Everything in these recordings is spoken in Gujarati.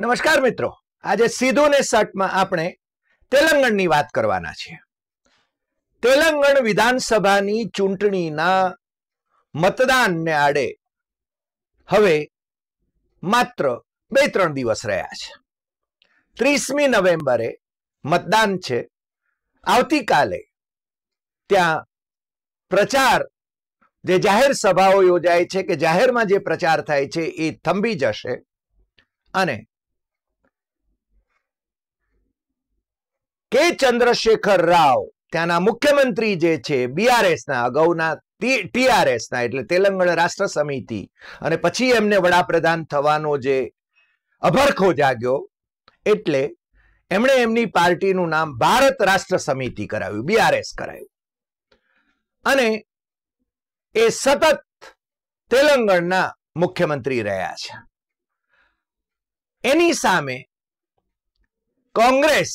નમસ્કાર મિત્રો આજે સીધું ને સટમાં આપણે તેલંગણની વાત કરવાના છીએ તેલંગણ વિધાનસભાની ચૂંટણીના મતદાનને આડે હવે માત્ર બે ત્રણ દિવસ રહ્યા છે ત્રીસમી નવેમ્બરે મતદાન છે આવતીકાલે ત્યાં પ્રચાર જે જાહેર સભાઓ યોજાય છે કે જાહેરમાં જે પ્રચાર થાય છે એ થંભી જશે અને કે ચંદ્રશેખર રાવ ત્યાંના મુખ્યમંત્રી જે છે બીઆરએસના અગાઉના ટીઆરએસના એટલે તેલંગણા રાષ્ટ્ર સમિતિ અને પછી એમને વડાપ્રધાન થવાનો જે અભરખો જાગ્યો એટલે એમણે એમની પાર્ટીનું નામ ભારત રાષ્ટ્ર સમિતિ કરાવ્યું બીઆરએસ કરાયું અને એ સતત તેલંગણના મુખ્યમંત્રી રહ્યા છે એની સામે કોંગ્રેસ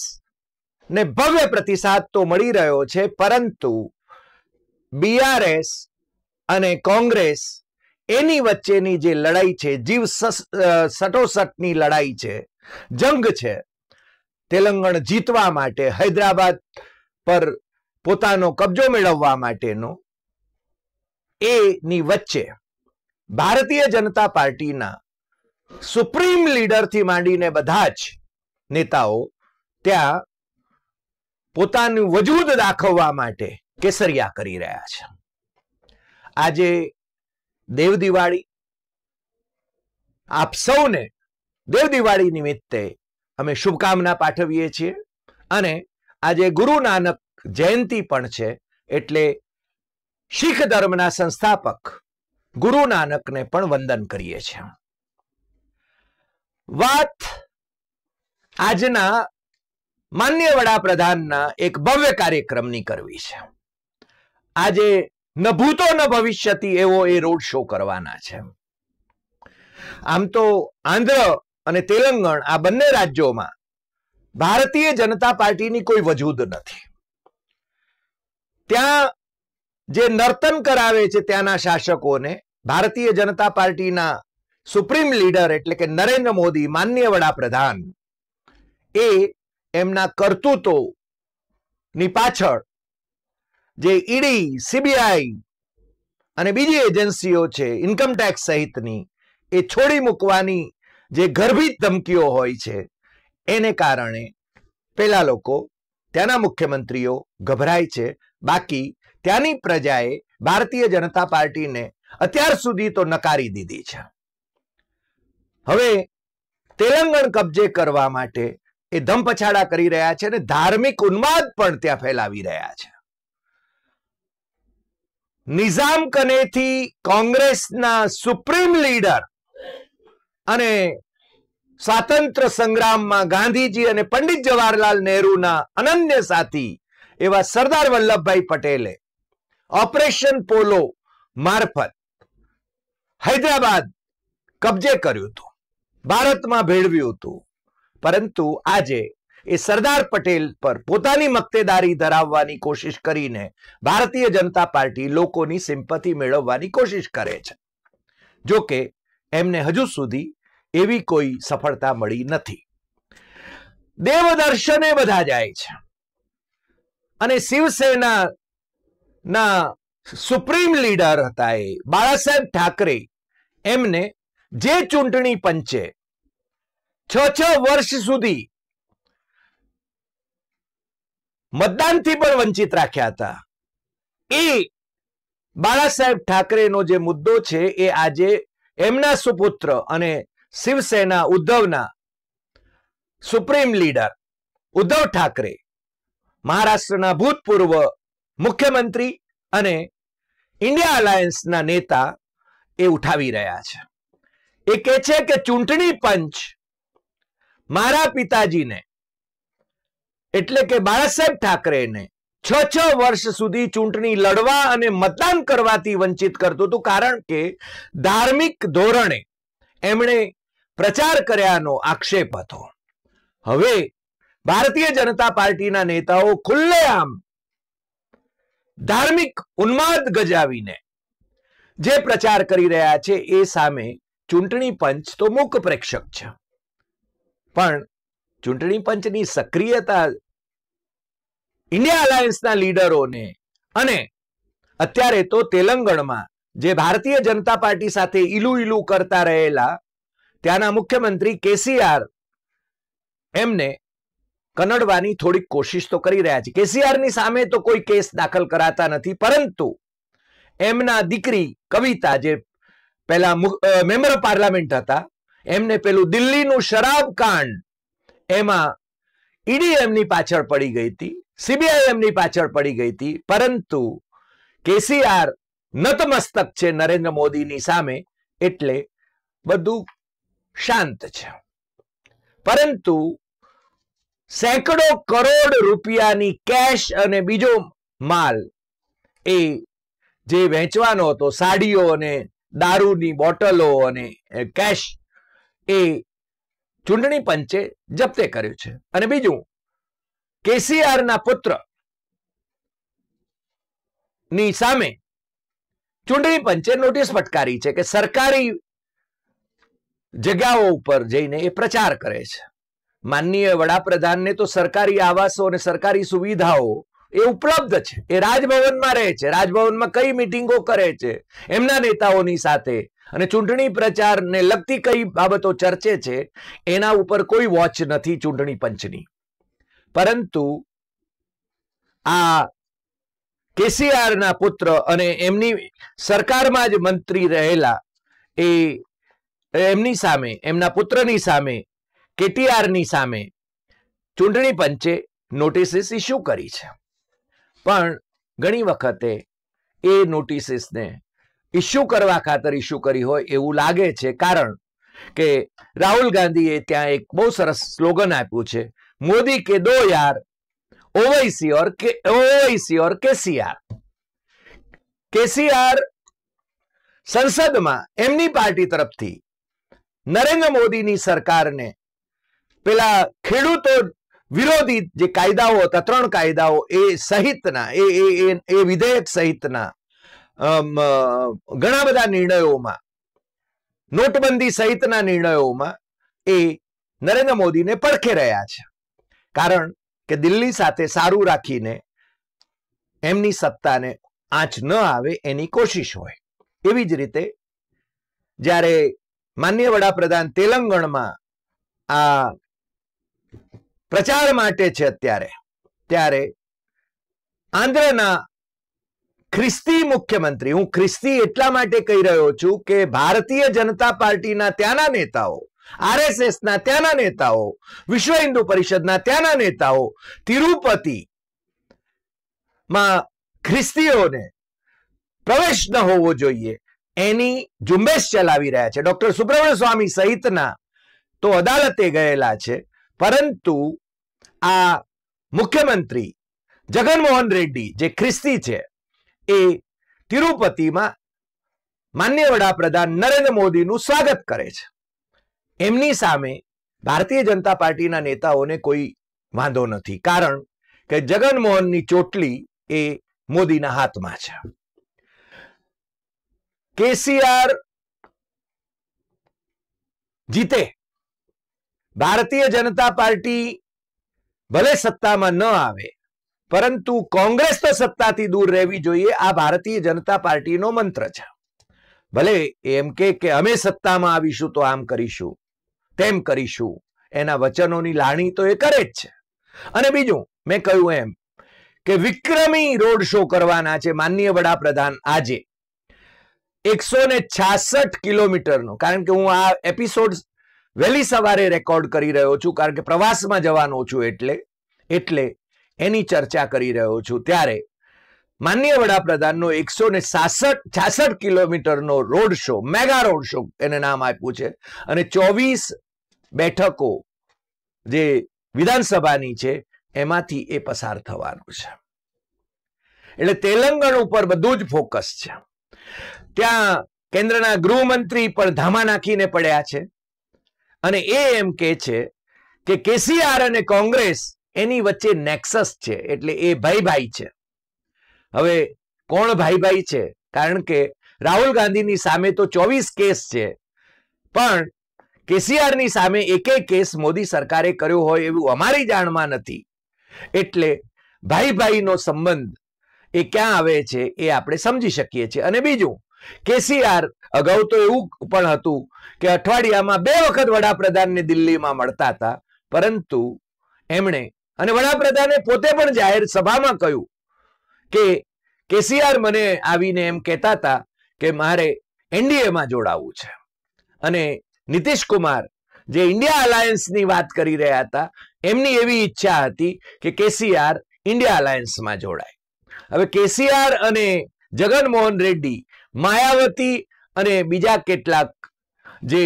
ને ભવ્ય પ્રતિસાદ તો મળી રહ્યો છે પરંતુ બીઆરએસ અને કોંગ્રેસ એની વચ્ચેની જે લડાઈ છે જીવ સટોસટની લડાઈ છે જંગ છે તેલંગણ જીતવા માટે હૈદરાબાદ પર પોતાનો કબજો મેળવવા માટેનો એની વચ્ચે ભારતીય જનતા પાર્ટીના સુપ્રીમ લીડરથી માંડીને બધા જ નેતાઓ ત્યાં પોતાનું વજૂદ દાખવવા માટે કેસરિયા કરી રહ્યા છે આજે દેવ દિવાળી આપ સૌને દેવ દિવાળી નિમિત્તે અમે શુભકામના પાઠવીએ છીએ અને આજે ગુરુ નાનક જયંતિ પણ છે એટલે શીખ ધર્મના સંસ્થાપક ગુરુ નાનકને પણ વંદન કરીએ છીએ વાત આજના માન્ય વડાપ્રધાનના એક ભવ્ય કાર્યક્રમની કરવી છે આજે ન ભૂતો ન ભવિષ્યથી એવો એ રોડ શો કરવાના છે આમ તો આંધ્ર અને તેલંગણ આ બંને રાજ્યોમાં ભારતીય જનતા પાર્ટીની કોઈ વજૂદ નથી ત્યાં જે નર્તન કરાવે છે ત્યાંના શાસકોને ભારતીય જનતા પાર્ટીના સુપ્રીમ લીડર એટલે કે નરેન્દ્ર મોદી માન્ય વડાપ્રધાન એ એમના કરતૂતો ની પાછળ જે ઈડી સીબીઆઈ અને બીજી એજન્સીઓ છે ઇન્કમટેક્સ સહિતની એ છોડી મૂકવાની જે ગર્ભિત ધમકીઓ હોય છે એને કારણે પેલા લોકો ત્યાંના મુખ્યમંત્રીઓ ગભરાય છે બાકી ત્યાંની પ્રજાએ ભારતીય જનતા પાર્ટીને અત્યાર સુધી તો નકારી દીધી છે હવે તેલંગણ કબજે કરવા માટે એ ધમપછાડા કરી રહ્યા છે અને ધાર્મિક ઉન્માદ પણ ત્યાં ફેલાવી રહ્યા છે નિઝામ કનેથી કોંગ્રેસના સુપ્રીમ લીડર અને સ્વાતંત્ર સંગ્રામમાં ગાંધીજી અને પંડિત જવાહરલાલ નહેરુના અનન્ય સાથી એવા સરદાર વલ્લભભાઈ પટેલે ઓપરેશન પોલો મારફત હૈદરાબાદ કબજે કર્યું હતું ભારતમાં ભેળવ્યું હતું પરંતુ આજે એ સરદાર પટેલ પર પોતાની મક્તેદારી ધરાવવાની કોશિશ કરીને ભારતીય જનતા પાર્ટી લોકોની સિમ્પતિ મેળવવાની કોશિશ કરે છે જો એમને હજુ સુધી એવી કોઈ સફળતા મળી નથી દેવ દર્શને બધા જાય છે અને શિવસેના ના સુપ્રીમ લીડર હતા એ બાળાસાહેબ ઠાકરે એમને જે ચૂંટણી પંચે છ છ વર્ષ સુધી મતદાનથી પણ વંચિત રાખ્યા હતા એ બાળા ઠાકરેનો જે મુદ્દો છે એ આજે એમના સુપુત્ર અને શિવસેના ઉદ્ધવના સુપ્રીમ લીડર ઉદ્ધવ ઠાકરે મહારાષ્ટ્રના ભૂતપૂર્વ મુખ્યમંત્રી અને ઇન્ડિયા અલાયન્સના નેતા એ ઉઠાવી રહ્યા છે એ કહે છે કે ચૂંટણી પંચ મારા પિતાજીને એટલે કે બાળાસાહેબ ઠાકરેને છ છ વર્ષ સુધી ચૂંટણી લડવા અને મતદાન કરવાથી વંચિત કરતું હતું કારણ કે ધાર્મિક ધોરણે એમણે પ્રચાર કર્યાનો આક્ષેપ હતો હવે ભારતીય જનતા પાર્ટીના નેતાઓ ખુલ્લેઆમ ધાર્મિક ઉન્માદ ગજાવીને જે પ્રચાર કરી રહ્યા છે એ સામે ચૂંટણી પંચ તો મુક પ્રેક્ષક છે પણ ચૂંટણી પંચની સક્રિયતા ઇન્ડિયા અલાયન્સના લીડરોને અને અત્યારે તો તેલંગણમાં જે ભારતીય જનતા પાર્ટી સાથે ઈલું ઈલું કરતા રહેલા ત્યાંના મુખ્યમંત્રી કેસીઆર એમને કનડવાની થોડીક કોશિશ તો કરી રહ્યા છે કેસીઆરની સામે તો કોઈ કેસ દાખલ કરાતા નથી પરંતુ એમના દીકરી કવિતા જે પહેલા મેમ્બર ઓફ પાર્લામેન્ટ હતા એમને પેલું દિલ્હીનું શરાબ કાંડ એમાં ઈડી એમની પાછળ પડી ગઈ હતી સીબીઆઈ એમની પાછળ પડી ગઈ હતી પરંતુ કેસીઆર નતમસ્તક છે નરેન્દ્ર મોદીની સામે એટલે બધું શાંત છે પરંતુ સેંકડો કરોડ રૂપિયાની કેશ અને બીજો માલ એ જે વેચવાનો હતો સાડીઓ અને દારૂની બોટલો અને કેશ એ ચૂંટણી પંચે જપ્તે કર્યું છે અને બીજું કેસીઆરના પુત્ર ની સામે ચૂંટણી પંચે નોટિસ ફટકારી છે કે સરકારી જગ્યાઓ ઉપર જઈને એ પ્રચાર કરે છે માનનીય વડાપ્રધાનને તો સરકારી આવાસો અને સરકારી સુવિધાઓ એ ઉપલબ્ધ છે એ રાજભવનમાં રહે છે રાજભવનમાં કઈ મિટિંગો કરે છે એમના નેતાઓની સાથે અને ચૂંટણી પ્રચારને લગતી કઈ બાબતો ચર્ચે છે એના ઉપર કોઈ વોચ નથી ચૂંટણી પંચની પરંતુ આ કેસીઆરના પુત્ર અને એમની સરકારમાં જ મંત્રી રહેલા એ એમની સામે એમના પુત્રની સામે કેટીઆરની સામે ચૂંટણી પંચે નોટિસીસ ઇસ્યુ કરી છે પણ ઘણી વખતે એ નોટિસીસને ઇસ્યુ કરવા ખાતર ઇસ્યુ કરી હોય એવું લાગે છે કારણ કે રાહુલ ગાંધીએ ત્યાં એક બહુ સરસ સ્લોગન આપ્યું છે મોદી કે દો યાર ઓવૈસી ઓર કે ઓવૈસી ઓર કેસીઆર કેસીઆર સંસદમાં એમની પાર્ટી તરફથી નરેન્દ્ર મોદીની સરકારને પેલા ખેડૂતો વિરોધી જે કાયદાઓ હતા ત્રણ કાયદાઓ એ સહિતના એ એ વિધેયક સહિતના ઘણા બધા નિર્ણયોમાં નોટબંધી સહિતના નિર્ણયોમાં એ નરેન્દ્ર મોદીને પડખે રહ્યા છે કારણ કે દિલ્હી સાથે સારું રાખીને એમની સત્તાને આંચ ન આવે એની કોશિશ હોય એવી જ રીતે જ્યારે માન્ય વડાપ્રધાન તેલંગણમાં આ પ્રચાર માટે છે અત્યારે ત્યારે આંધ્રના ખ્રિસ્તી મુખ્યમંત્રી હું ખ્રિસ્તી એટલા માટે કહી રહ્યો છું કે ભારતીય જનતા પાર્ટીના ત્યાંના નેતાઓ આરએસએસના ત્યાંના નેતાઓ વિશ્વ હિન્દુ પરિષદના ત્યાંના નેતાઓ તિરુપતિ માં ખ્રિસ્તીઓને પ્રવેશ ન હોવો જોઈએ એની ઝુંબેશ ચલાવી રહ્યા છે ડોક્ટર સુબ્રમણ્ય સ્વામી સહિતના તો અદાલતે ગયેલા છે પરંતુ આ મુખ્યમંત્રી જગનમોહન રેડ્ડી જે ખ્રિસ્તી છે એ તિરુપતિમાં માન્ય વડાપ્રધાન નરેન્દ્ર મોદીનું સ્વાગત કરે છે એમની સામે ભારતીય જનતા પાર્ટીના નેતાઓને કોઈ વાંધો નથી કારણ કે જગનમોહનની ચોટલી એ મોદીના હાથમાં છે કેસીઆર જીતે ભારતીય જનતા પાર્ટી ભલે સત્તામાં ન આવે પરંતુ કોંગ્રેસ તો સત્તાથી દૂર રહેવી જોઈએ આ ભારતીય જનતા પાર્ટીનો મંત્ર છે ભલે એમ કે અમે સત્તામાં આવીશું તો આમ કરીશું તેમ કરીશું એના વચનોની લાણી તો એ કરે જ છે અને બીજું મેં કહ્યું એમ કે વિક્રમી રોડ શો કરવાના છે માનનીય વડાપ્રધાન આજે એકસો ને છાસઠ કિલોમીટરનો કારણ કે હું આ એપિસોડ વહેલી સવારે રેકોર્ડ કરી રહ્યો છું કારણ કે પ્રવાસમાં જવાનો છું એટલે એટલે એની ચર્ચા કરી રહ્યો છું ત્યારે માનનીય વડાપ્રધાનનો એકસો ને સાસઠ છાસઠ કિલોમીટરનો road show mega road show એને નામ આપ્યું છે અને ચોવીસ બેઠકો જે વિધાનસભાની છે એમાંથી એ પસાર થવાનું છે એટલે તેલંગણ ઉપર બધું જ ફોકસ છે ત્યાં કેન્દ્રના ગૃહમંત્રી પણ ધામા નાખીને પડ્યા છે અને એ એમ કે છે કે કેસીઆર અને કોંગ્રેસ એની વચ્ચે નેક્સસ છે એટલે એ ભાઈ ભાઈ છે હવે કોણ ભાઈ ભાઈ છે કારણ કે રાહુલ ગાંધીની સામે તો ચોવીસ કેસ છે પણ કેસીઆરની સામે એક કેસ મોદી સરકારે કર્યો હોય એવું અમારી જાણમાં નથી એટલે ભાઈ ભાઈનો સંબંધ એ ક્યાં આવે છે એ આપણે સમજી શકીએ છીએ અને બીજું કેસીઆર અગાઉ તો એવું પણ હતું કે અઠવાડિયામાં બે વખત વડાપ્રધાનને દિલ્હીમાં મળતા હતા પરંતુ એમણે અને વડાપ્રધાને પોતે પણ જાહેર સભામાં કહ્યું કે કેસીઆર મને આવીને એમ કહેતા હતા કે મારે એનડીએમાં જોડાવું છે અને નીતિશ કુમાર જે ઇન્ડિયા અલાયન્સની વાત કરી રહ્યા હતા એમની એવી ઈચ્છા હતી કે કેસીઆર ઇન્ડિયા અલાયન્સમાં જોડાય હવે કેસીઆર અને જગનમોહન રેડ્ડી માયાવતી અને બીજા કેટલાક જે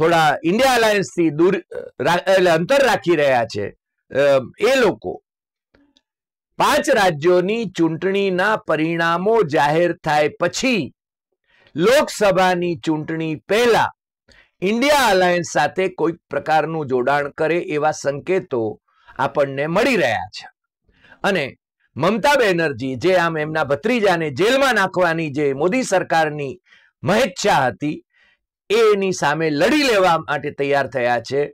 થોડા ઇન્ડિયા અલાયન્સથી દૂર એટલે અંતર રાખી રહ્યા છે એ લોકો પાંચ રાજ્યોની ચૂંટણીના પરિણામો જાહેર થાય પછી લોકસભાની ચૂંટણી પહેલા ઇન્ડિયા અલાયન્સ સાથે કોઈક પ્રકારનું જોડાણ કરે એવા સંકેતો આપણને મળી રહ્યા છે અને મમતા બેનર્જી જે આમ એમના ભત્રીજાને જેલમાં નાખવાની જે મોદી સરકારની મહેચ્છા હતી એની સામે લડી લેવા માટે તૈયાર થયા છે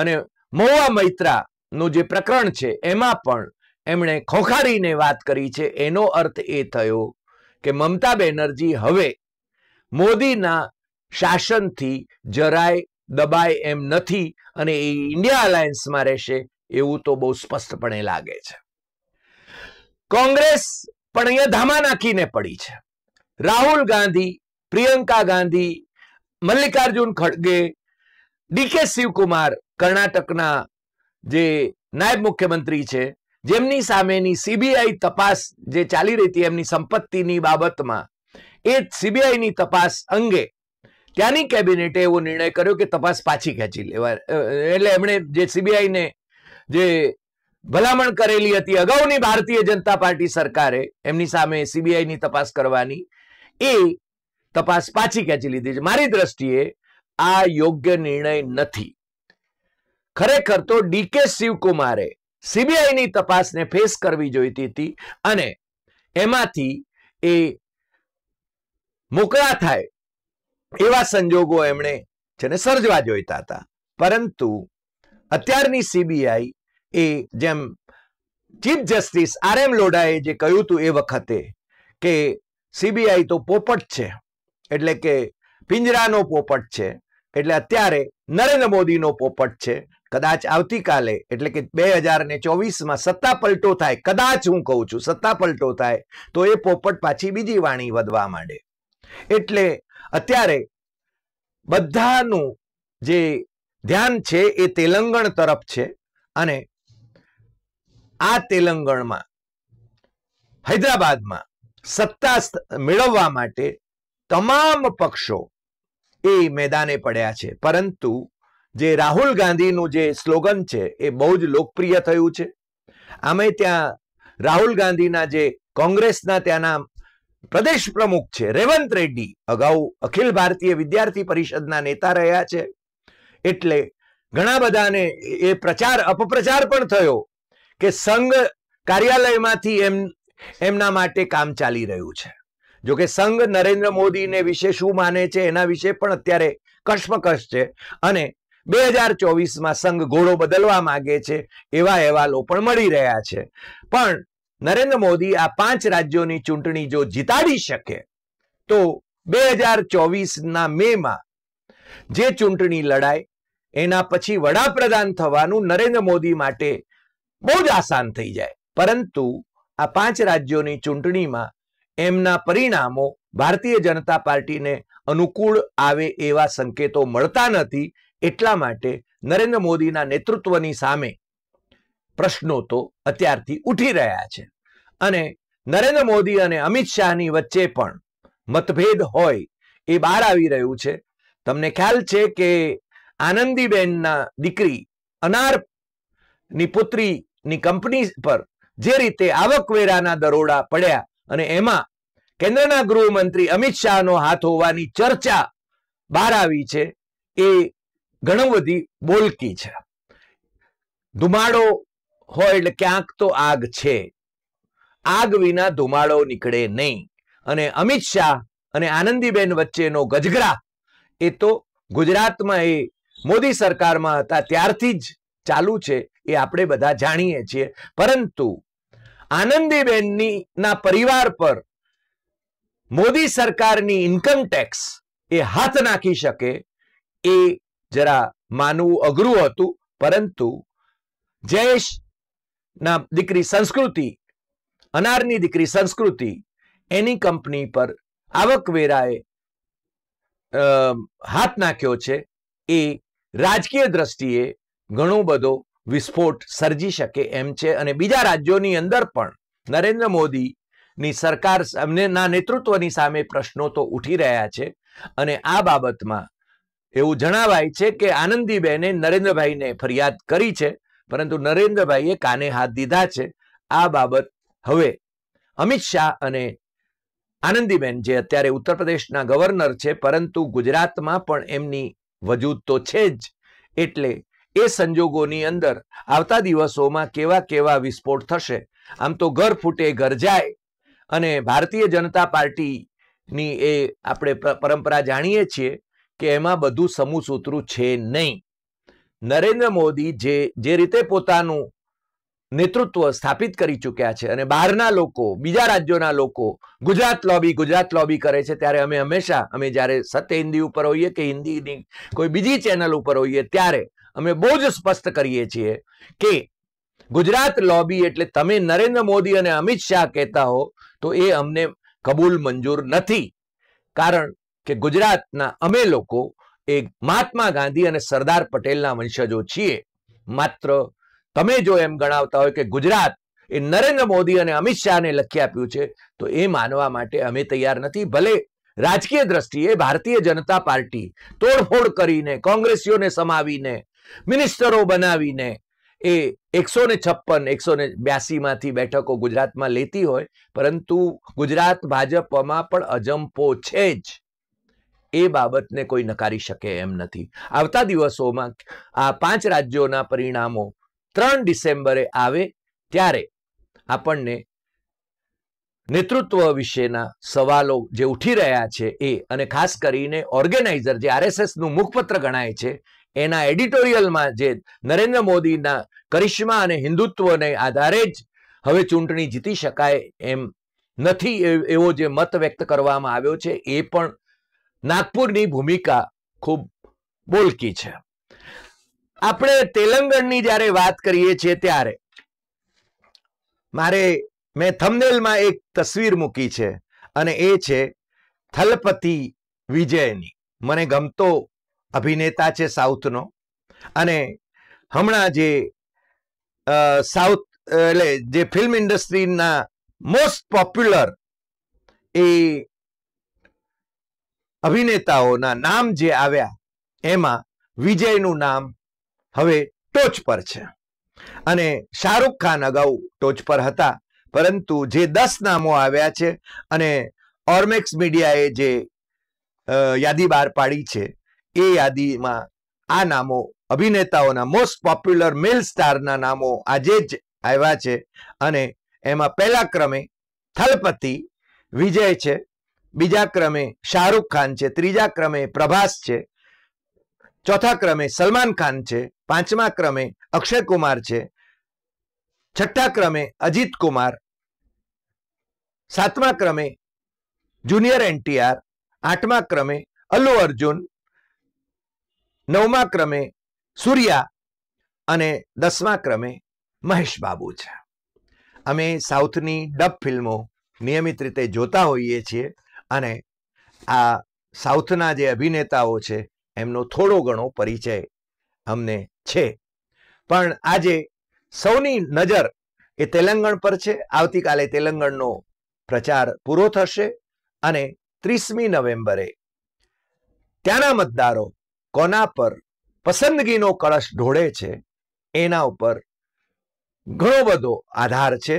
અને મહુવા મૈત્રા નું જે પ્રકરણ છે એમાં પણ એમણે ખોખારીને વાત કરી છે એનો અર્થ એ થયો કે મમતા બેનર્જી હવે મોદીના શાસનથી જરાય દબાય એમ નથી અને એ ઇન્ડિયા અલાયન્સમાં રહેશે એવું તો બહુ સ્પષ્ટપણે લાગે છે કોંગ્રેસ પણ અહીંયા ધામા નાખીને પડી છે રાહુલ ગાંધી પ્રિયંકા ગાંધી મલ્લિકાર્જુન ખડગે ડીકે શિવકુમાર કર્ણાટકના જે નાયબ મુખ્યમંત્રી છે જેમની સામેની સીબીઆઈ તપાસ જે ચાલી રહી હતી એમની સંપત્તિની બાબતમાં એ સીબીઆઈની તપાસ અંગે ત્યાંની કેબિનેટે એવો નિર્ણય કર્યો કે તપાસ પાછી ખેંચી લેવા એટલે એમણે જે સીબીઆઈને જે ભલામણ કરેલી હતી અગાઉની ભારતીય જનતા પાર્ટી સરકારે એમની સામે સીબીઆઈની તપાસ કરવાની એ તપાસ પાછી ખેંચી લીધી છે મારી દ્રષ્ટિએ આ યોગ્ય નિર્ણય નથી ખરેખર તો ડીકે શિવકુમારે સીબીઆઈની તપાસને ફેસ કરવી જોઈતી હતી અને એમાંથી એ મોકળા થાય એવા સંજોગો એમણે છે ને સર્જવા જોઈતા હતા પરંતુ અત્યારની સીબીઆઈ એ જેમ ચીફ જસ્ટિસ આર એમ લોઢાએ જે કહ્યું હતું એ વખતે કે સીબીઆઈ તો પોપટ છે એટલે કે પિંજરાનો પોપટ છે એટલે અત્યારે નરેન્દ્ર મોદીનો પોપટ છે કદાચ આવતીકાલે એટલે કે બે હજાર ને ચોવીસમાં સત્તા પલટો થાય કદાચ હું કહું છું સત્તા પલટો થાય તો એ પોપટ પાછી બીજી વાણી વધવા માંડે એટલે અત્યારે બધાનું જે ધ્યાન છે એ તેલંગણ તરફ છે અને આ તેલંગણમાં હૈદરાબાદમાં સત્તા મેળવવા માટે તમામ પક્ષો એ મેદાને પડ્યા છે પરંતુ જે રાહુલ ગાંધીનું જે સ્લોગન છે એ બહુ જ લોકપ્રિય થયું છે આમે ત્યાં રાહુલ ગાંધીના જે કોંગ્રેસના ત્યાંના પ્રદેશ પ્રમુખ છે રેવંત રેડ્ડી અગાઉ અખિલ ભારતીય વિદ્યાર્થી પરિષદના નેતા રહ્યા છે એટલે ઘણા બધાને એ પ્રચાર અપપ્રચાર પણ થયો કે સંઘ કાર્યાલયમાંથી એમ એમના માટે કામ ચાલી રહ્યું છે જો કે સંઘ નરેન્દ્ર મોદીને વિશે શું માને છે એના વિશે પણ અત્યારે કશ્મકશ છે અને બે હજાર ચોવીસમાં સંઘ ઘોડો બદલવા માંગે છે એવા અહેવાલો પણ મળી રહ્યા છે પણ નરેન્દ્ર મોદી આ પાંચ રાજ્યોની ચૂંટણી જો જીતાડી શકે તો બે હજાર ચોવીસના મેમાં જે ચૂંટણી લડાય એના પછી વડાપ્રધાન થવાનું નરેન્દ્ર મોદી માટે બહુ જ આસાન થઈ જાય પરંતુ આ પાંચ રાજ્યોની ચૂંટણીમાં એમના પરિણામો ભારતીય જનતા પાર્ટીને અનુકૂળ આવે એવા સંકેતો મળતા નથી એટલા માટે નરેન્દ્ર મોદીના નેતૃત્વની સામે પ્રશ્નો તો અત્યારથી ઉઠી રહ્યા છે અને નરેન્દ્ર મોદી અને અમિત શાહની વચ્ચે પણ મતભેદ હોય એ બહાર આવી રહ્યું છે તમને ખ્યાલ છે કે આનંદીબેનના દીકરી અનારની પુત્રીની કંપની પર જે રીતે આવકવેરાના દરોડા પડ્યા અને એમાં કેન્દ્રના ગૃહમંત્રી અમિત શાહનો હાથ હોવાની ચર્ચા બહાર આવી છે એ ઘણું બધી બોલકી છે ધુમાડો હોય એટલે ક્યાંક તો આગ છે આગ વિના ધુમાડો નીકળે નહીં અને અમિત શાહ અને આનંદીબેન વચ્ચેનો ગજગરા એ તો ગુજરાતમાં એ મોદી સરકારમાં હતા ત્યારથી જ ચાલુ છે એ આપણે બધા જાણીએ છીએ પરંતુ આનંદીબેનની ના પરિવાર પર મોદી સરકારની ઇન્કમ ટેક્સ એ હાથ નાખી શકે એ જરા માનવું અઘરું હતું પરંતુ જયેશ ના દીકરી સંસ્કૃતિ અનારની દીકરી સંસ્કૃતિ એની કંપની પર આવકવેરાએ હાથ નાખ્યો છે એ રાજકીય દ્રષ્ટિએ ઘણો બધો વિસ્ફોટ સર્જી શકે એમ છે અને બીજા રાજ્યોની અંદર પણ નરેન્દ્ર મોદીની સરકાર ના નેતૃત્વની સામે પ્રશ્નો તો ઉઠી રહ્યા છે અને આ બાબતમાં એવું જણાવાય છે કે આનંદીબેને નરેન્દ્રભાઈને ફરિયાદ કરી છે પરંતુ નરેન્દ્રભાઈએ કાને હાથ દીધા છે આ બાબત હવે અમિત શાહ અને આનંદીબેન જે અત્યારે ઉત્તર પ્રદેશના ગવર્નર છે પરંતુ ગુજરાતમાં પણ એમની વજૂદ તો છે જ એટલે એ સંજોગોની અંદર આવતા દિવસોમાં કેવા કેવા વિસ્ફોટ થશે આમ તો ઘર ફૂટે ઘર જાય અને ભારતીય જનતા પાર્ટીની એ આપણે પરંપરા જાણીએ છીએ કે એમાં બધું સમૂહ સૂત્રું છે નહીં નરેન્દ્ર મોદી જે જે રીતે પોતાનું નેતૃત્વ સ્થાપિત કરી ચુક્યા છે અને બહારના લોકો બીજા રાજ્યોના લોકો ગુજરાત લોબી ગુજરાત લોબી કરે છે ત્યારે અમે હંમેશા અમે જ્યારે સત્ય હિન્દી ઉપર હોઈએ કે હિન્દીની કોઈ બીજી ચેનલ ઉપર હોઈએ ત્યારે અમે બહુ જ સ્પષ્ટ કરીએ છીએ કે ગુજરાત લોબી એટલે તમે નરેન્દ્ર મોદી અને અમિત શાહ કહેતા હો તો એ અમને કબૂલ મંજૂર નથી કારણ કે ગુજરાતના અમે લોકો એ મહાત્મા ગાંધી અને સરદાર પટેલના વંશજો છીએ માત્ર તમે જો એમ ગણાવતા હોય કે ગુજરાત એ નરેન્દ્ર મોદી અને અમિત શાહને લખી આપ્યું છે તો એ માનવા માટે અમે તૈયાર નથી ભલે રાજકીય દ્રષ્ટિએ ભારતીય જનતા પાર્ટી તોડફોડ કરીને કોંગ્રેસીઓને સમાવીને મિનિસ્ટરો બનાવીને એ એકસો ને છપ્પન એકસો ને બ્યાસીમાંથી બેઠકો ગુજરાતમાં લેતી હોય પરંતુ ગુજરાત ભાજપમાં પણ અજંપો છે જ એ બાબતને કોઈ નકારી શકે એમ નથી આવતા દિવસોમાં આ પાંચ રાજ્યોના પરિણામો ત્રણ ડિસેમ્બરે આવે ત્યારે આપણને નેતૃત્વ વિશેના સવાલો જે ઉઠી રહ્યા છે એ અને ખાસ કરીને ઓર્ગેનાઇઝર જે આરએસએસનું મુખપત્ર ગણાય છે એના એડિટોરિયલમાં જે નરેન્દ્ર મોદીના કરિશ્મા અને હિન્દુત્વને આધારે જ હવે ચૂંટણી જીતી શકાય એમ નથી એવો જે મત વ્યક્ત કરવામાં આવ્યો છે એ પણ નાગપુરની ભૂમિકા ખૂબ બોલકી છે આપણે તેલંગણની જ્યારે વાત કરીએ છીએ ત્યારે મારે મેં થમનેલમાં એક તસવીર મૂકી છે અને એ છે થલપતિ વિજયની મને ગમતો અભિનેતા છે સાઉથનો અને હમણાં જે સાઉથ એટલે જે ફિલ્મ ઇન્ડસ્ટ્રીના મોસ્ટ પોપ્યુલર એ અભિનેતાઓના નામ જે આવ્યા એમાં વિજયનું નામ હવે ટોચ પર છે અને શાહરૂખ ખાન અગાઉ ટોચ પર હતા પરંતુ જે દસ નામો આવ્યા છે અને ઓર્મેક્સ મીડિયાએ જે યાદી બહાર પાડી છે એ યાદીમાં આ નામો અભિનેતાઓના મોસ્ટ પોપ્યુલર મેલ સ્ટારના નામો આજે જ આવ્યા છે અને એમાં પહેલા ક્રમે થલપતિ વિજય છે બીજા ક્રમે શાહરૂખ ખાન છે ત્રીજા ક્રમે પ્રભાસ છે ચોથા ક્રમે સલમાન ખાન છે પાંચમા ક્રમે અક્ષય કુમાર છે છઠ્ઠા ક્રમે અજીત કુમાર સાતમા ક્રમે જુનિયર એનટીઆર આઠમા ક્રમે અલ્લુ અર્જુન નવમા ક્રમે સૂર્યા અને દસમા ક્રમે મહેશ બાબુ છે અમે સાઉથની ડબ ફિલ્મો નિયમિત રીતે જોતા હોઈએ છીએ અને આ સાઉથના જે અભિનેતાઓ છે એમનો થોડો ઘણો પરિચય અમને છે પણ આજે સૌની નજર એ તેલંગણ પર છે આવતીકાલે તેલંગણનો પ્રચાર પૂરો થશે અને ત્રીસમી નવેમ્બરે ત્યાંના મતદારો કોના પર પસંદગીનો કળશ ઢોળે છે એના ઉપર ઘણો બધો આધાર છે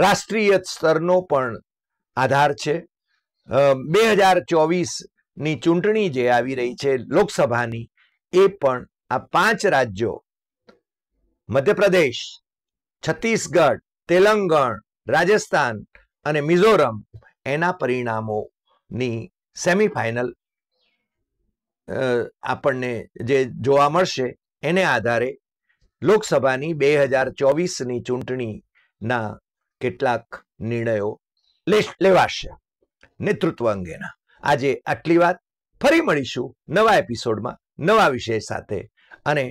રાષ્ટ્રીય સ્તરનો પણ આધાર છે બે હજાર ચોવીસની ચૂંટણી જે આવી રહી છે લોકસભાની એ પણ આ પાંચ રાજ્યો મધ્યપ્રદેશ છત્તીસગઢ તેલંગણ રાજસ્થાન અને મિઝોરમ એના પરિણામોની સેમિફાઇનલ આપણને જે જોવા મળશે એને આધારે લોકસભાની બે હજાર ચોવીસની ચૂંટણીના કેટલાક નિર્ણયો લેવાશે નેતૃત્વ અંગેના આજે આટલી વાત ફરી મળીશું નવા એપિસોડમાં નવા વિષય સાથે અને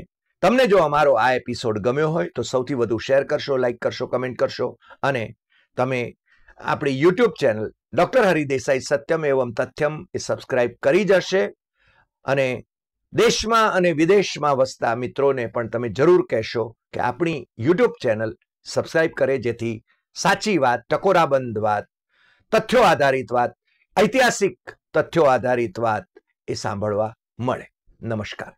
તમને જો અમારો આ એપિસોડ ગમ્યો હોય તો સૌથી વધુ શેર કરશો લાઇક કરશો કમેન્ટ કરશો અને તમે આપણી યુટ્યુબ ચેનલ ડૉક્ટર હરિદેસાઈ સત્યમ એવમ તથ્યમ એ સબસ્ક્રાઇબ કરી જશે અને દેશમાં અને વિદેશમાં વસતા મિત્રોને પણ તમે જરૂર કહેશો કે આપણી યુટ્યુબ ચેનલ સબસ્ક્રાઇબ કરે જેથી સાચી વાત ટકોરાબંધ વાત તથ્યો આધારિત વાત ઐતિહાસિક તથ્યો આધારિત વાત એ સાંભળવા મળે નમસ્કાર